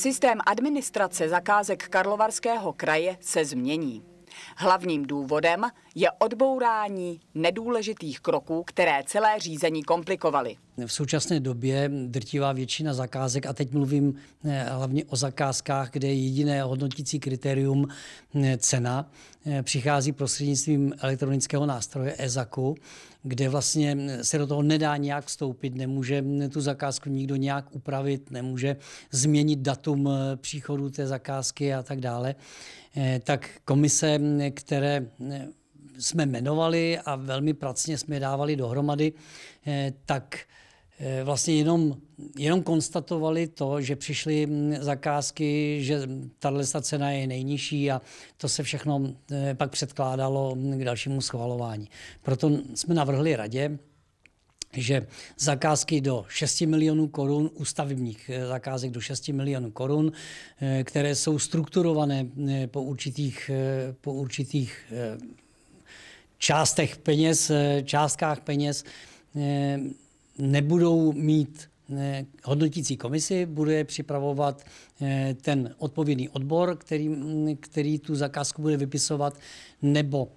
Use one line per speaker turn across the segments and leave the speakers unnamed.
Systém administrace zakázek Karlovarského kraje se změní. Hlavním důvodem je odbourání nedůležitých kroků, které celé řízení komplikovaly.
V současné době drtivá většina zakázek, a teď mluvím eh, hlavně o zakázkách, kde je jediné hodnotící kritérium eh, cena, eh, přichází prostřednictvím elektronického nástroje EZAKu, kde vlastně se do toho nedá nějak vstoupit, nemůže tu zakázku nikdo nějak upravit, nemůže změnit datum příchodu té zakázky a tak dále. Eh, tak komise, mm, které mm, jsme jmenovali a velmi pracně jsme je dávali dohromady, eh, tak eh, vlastně jenom, jenom konstatovali to, že přišly mm, zakázky, že tahle cena je nejnižší a to se všechno pak předkládalo k dalšímu schvalování. Proto jsme navrhli radě, že zakázky do 6 milionů korun, ústavních eh, zakázek do 6 milionů korun, eh, které jsou strukturované eh, po určitých, po určitých částech peněz, částkách peněz, nebudou mít hodnotící komisi, bude připravovat ten odpovědný odbor, který, mm, který tu zakázku bude vypisovat, nebo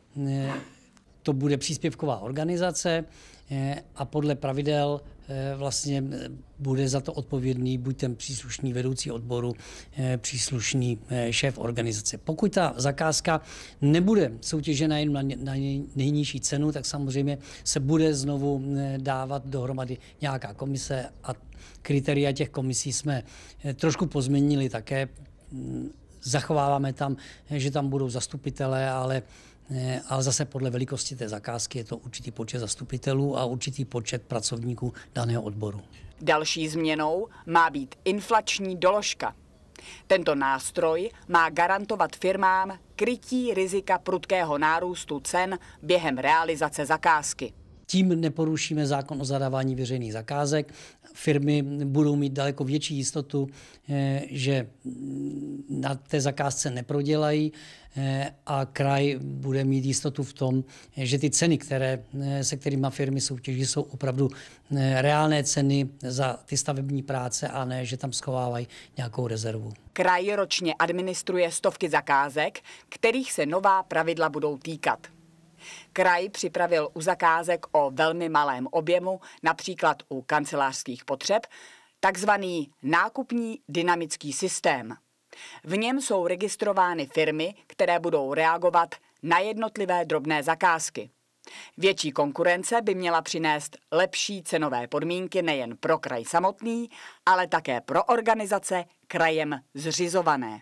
to bude příspěvková organizace eh, a podle pravidel eh, vlastně eh, bude za to odpovědný buď ten příslušný vedoucí odboru, příslušný šéf organizace. Pokud ta zakázka nebude soutěžena jen na, na nejnižší cenu, tak samozřejmě se bude znovu dávat dohromady nějaká komise a kritéria těch komisí jsme trošku pozměnili také mm, zachováváme tam, že tam budou zastupitelé, ale eh, ale zase podle velikosti té zakázky je to určitý počet zastupitelů a určitý počet pracovníků daného odboru.
Další změnou má být inflační doložka. Tento nástroj má garantovat firmám krytí rizika prudkého nárůstu cen během realizace zakázky.
Tím neporušíme zákon o zadávání veřejných zakázek. Firmy budou mít daleko větší jistotu, eh, že na té zakázce neprodělají eh, a kraj bude mít jistotu v tom, že ty ceny, které, eh, se kterými firmy soutěží, jsou opravdu reálné ceny za ty stavební práce a ne, že tam schovávají nějakou rezervu.
Kraj ročně administruje stovky zakázek, kterých se nová pravidla budou týkat. Kraj připravil u zakázek o velmi malém objemu, například u kancelářských potřeb, takzvaný nákupní dynamický systém. V něm jsou registrovány firmy, které budou reagovat na jednotlivé drobné zakázky. Větší konkurence by měla přinést lepší cenové podmínky nejen pro kraj samotný, ale také pro organizace krajem zřizované.